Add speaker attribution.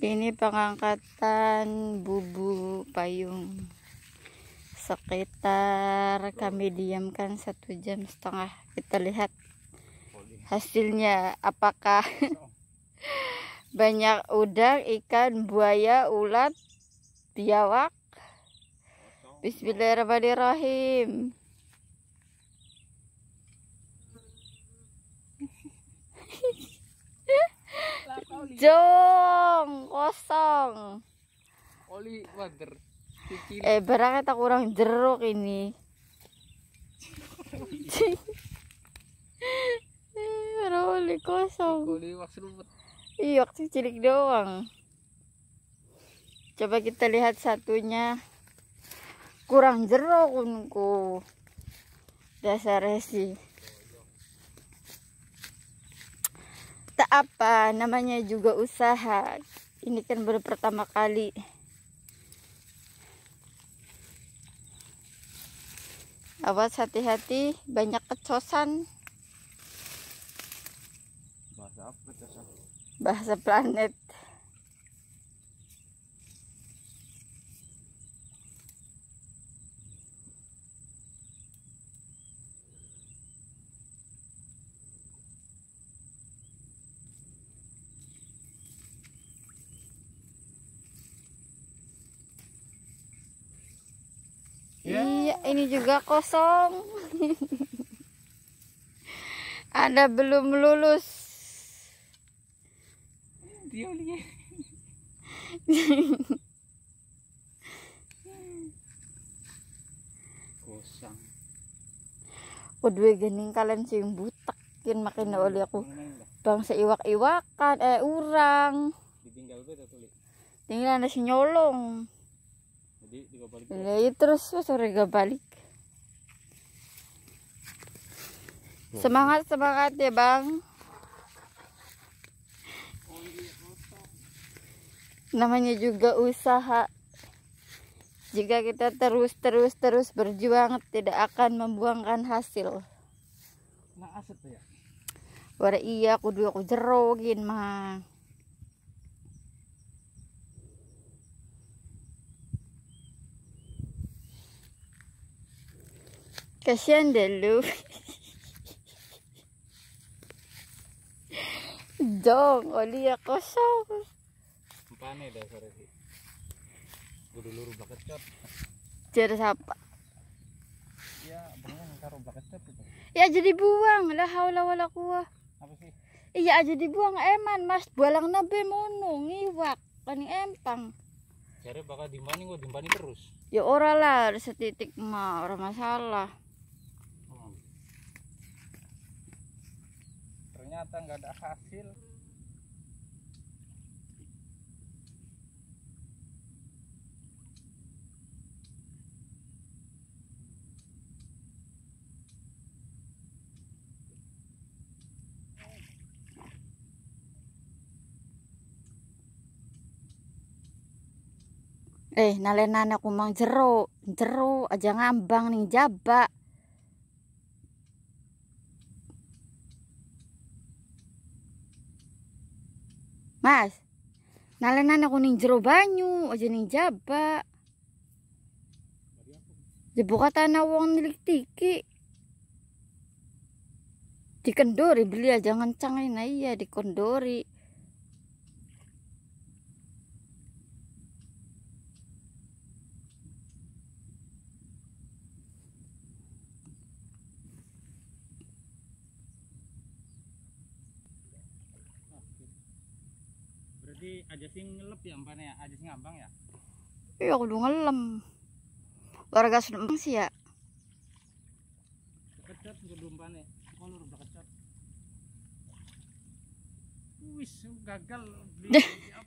Speaker 1: Ini pengangkatan bubu payung. Sekitar kami diamkan satu jam setengah. Kita lihat hasilnya apakah banyak udang, ikan, buaya, ulat, biawak. Bismillahirrahmanirrahim. Jong. Eh, barang tak kurang jeruk ini. Para kosong. waktu Iya, waktu cilik doang. Coba kita lihat satunya. Kurang jeruk unku. Dasar resi. Tak apa, namanya juga usaha. Ini kan baru pertama kali. awas hati-hati banyak kecosan bahasa apa kecosan bahasa planet Ya. Iya, ini juga kosong. Ada belum lulus. Dia lihat. kosong. Kudu gening kalian sing butek kin makin oleh aku. bang seiwak iwakan eh urang. Ditinggal Tinggal ada si nyolong balik. Ya terus sore gak balik. Semangat semangat ya bang. Namanya juga usaha. Jika kita terus terus terus berjuang tidak akan membuangkan hasil. Nah aset ya. dua iya kudu aku jerogin mah. Kasihan deh lu. Dong, oli ya kosong Paano deh sore sih? luru bakat cap. Jadi siapa? Ya, bangun karo bakat cap itu. Ya jadi buang lah haula wala aku Apa sih? Iya aja dibuang eman mas bualang nabe mono ngiwak kan empang. Cari bakal dimani gua dimani terus. Ya ora lah setitik mah ora masalah. ternyata nggak ada hasil eh nalena aku mang jeruk, jeruk aja ngambang nih jabak Mas, nalenan aku ning jero banyu, aja ning jaba. Dibuka tanah wong nilik tiki. Dikendori beli aja ngancangin na iya dikendori. Jadi aja sih ngelep ya mbak ya, aja sih ngambang ya. Iya udah ngelem. Warga seneng sih ya. udah kudu mbane. Kalau udah kecap. Wis gagal beli